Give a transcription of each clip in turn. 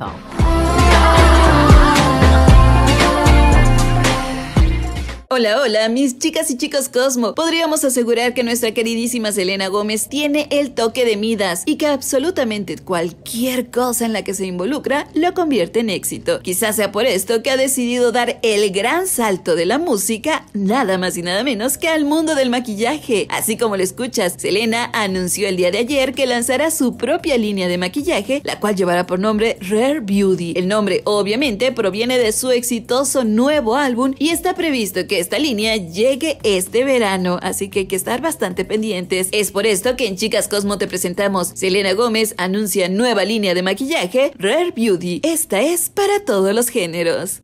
myself. Hola, hola, mis chicas y chicos Cosmo. Podríamos asegurar que nuestra queridísima Selena Gómez tiene el toque de Midas y que absolutamente cualquier cosa en la que se involucra lo convierte en éxito. Quizás sea por esto que ha decidido dar el gran salto de la música, nada más y nada menos que al mundo del maquillaje. Así como lo escuchas, Selena anunció el día de ayer que lanzará su propia línea de maquillaje, la cual llevará por nombre Rare Beauty. El nombre obviamente proviene de su exitoso nuevo álbum y está previsto que esta línea llegue este verano, así que hay que estar bastante pendientes. Es por esto que en Chicas Cosmo te presentamos Selena Gómez anuncia nueva línea de maquillaje Rare Beauty. Esta es para todos los géneros.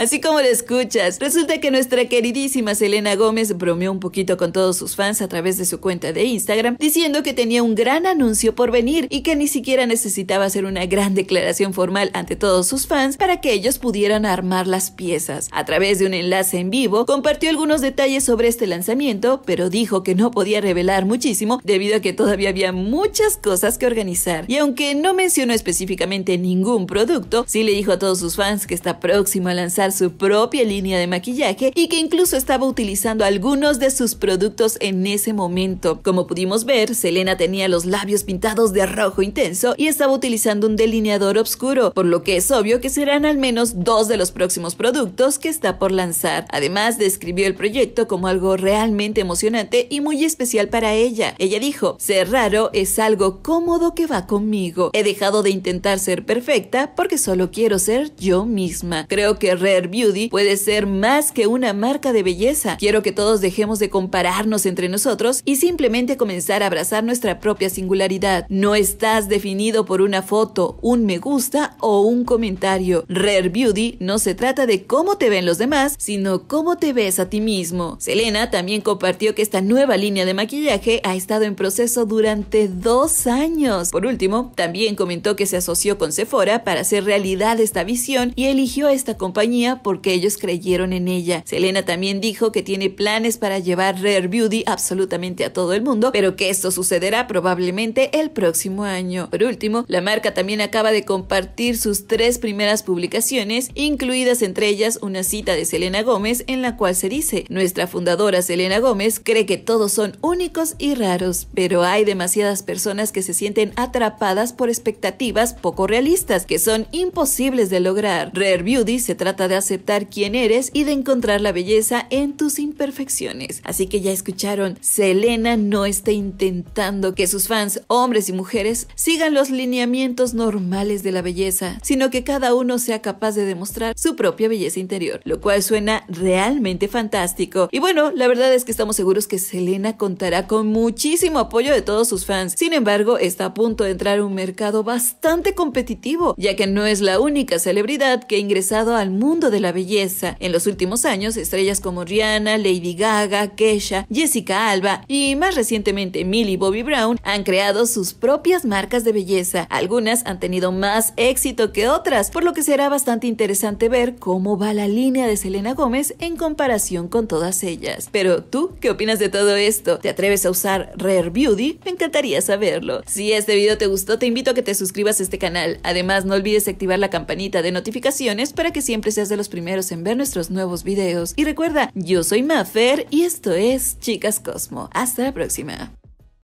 Así como lo escuchas, resulta que nuestra queridísima Selena Gómez bromeó un poquito con todos sus fans a través de su cuenta de Instagram, diciendo que tenía un gran anuncio por venir y que ni siquiera necesitaba hacer una gran declaración formal ante todos sus fans para que ellos pudieran armar las piezas. A través de un enlace en vivo, compartió algunos detalles sobre este lanzamiento, pero dijo que no podía revelar muchísimo debido a que todavía había muchas cosas que organizar. Y aunque no mencionó específicamente ningún producto, sí le dijo a todos sus fans que está próximo a lanzar su propia línea de maquillaje y que incluso estaba utilizando algunos de sus productos en ese momento. Como pudimos ver, Selena tenía los labios pintados de rojo intenso y estaba utilizando un delineador oscuro, por lo que es obvio que serán al menos dos de los próximos productos que está por lanzar. Además, describió el proyecto como algo realmente emocionante y muy especial para ella. Ella dijo, ser raro es algo cómodo que va conmigo. He dejado de intentar ser perfecta porque solo quiero ser yo misma. Creo que red". Beauty puede ser más que una marca de belleza. Quiero que todos dejemos de compararnos entre nosotros y simplemente comenzar a abrazar nuestra propia singularidad. No estás definido por una foto, un me gusta o un comentario. Rare Beauty no se trata de cómo te ven los demás, sino cómo te ves a ti mismo. Selena también compartió que esta nueva línea de maquillaje ha estado en proceso durante dos años. Por último, también comentó que se asoció con Sephora para hacer realidad esta visión y eligió a esta compañía porque ellos creyeron en ella. Selena también dijo que tiene planes para llevar Rare Beauty absolutamente a todo el mundo, pero que esto sucederá probablemente el próximo año. Por último, la marca también acaba de compartir sus tres primeras publicaciones, incluidas entre ellas una cita de Selena Gómez en la cual se dice, nuestra fundadora Selena Gómez cree que todos son únicos y raros, pero hay demasiadas personas que se sienten atrapadas por expectativas poco realistas que son imposibles de lograr. Rare Beauty se trata de aceptar quién eres y de encontrar la belleza en tus imperfecciones. Así que ya escucharon, Selena no está intentando que sus fans, hombres y mujeres, sigan los lineamientos normales de la belleza, sino que cada uno sea capaz de demostrar su propia belleza interior, lo cual suena realmente fantástico. Y bueno, la verdad es que estamos seguros que Selena contará con muchísimo apoyo de todos sus fans. Sin embargo, está a punto de entrar a un mercado bastante competitivo, ya que no es la única celebridad que ha ingresado al mundo de la belleza. En los últimos años, estrellas como Rihanna, Lady Gaga, Kesha, Jessica Alba y más recientemente Millie Bobby Brown han creado sus propias marcas de belleza. Algunas han tenido más éxito que otras, por lo que será bastante interesante ver cómo va la línea de Selena Gómez en comparación con todas ellas. Pero tú, ¿qué opinas de todo esto? ¿Te atreves a usar Rare Beauty? Me encantaría saberlo. Si este video te gustó, te invito a que te suscribas a este canal. Además, no olvides activar la campanita de notificaciones para que siempre seas de los primeros en ver nuestros nuevos videos. Y recuerda, yo soy Mafer y esto es Chicas Cosmo. Hasta la próxima.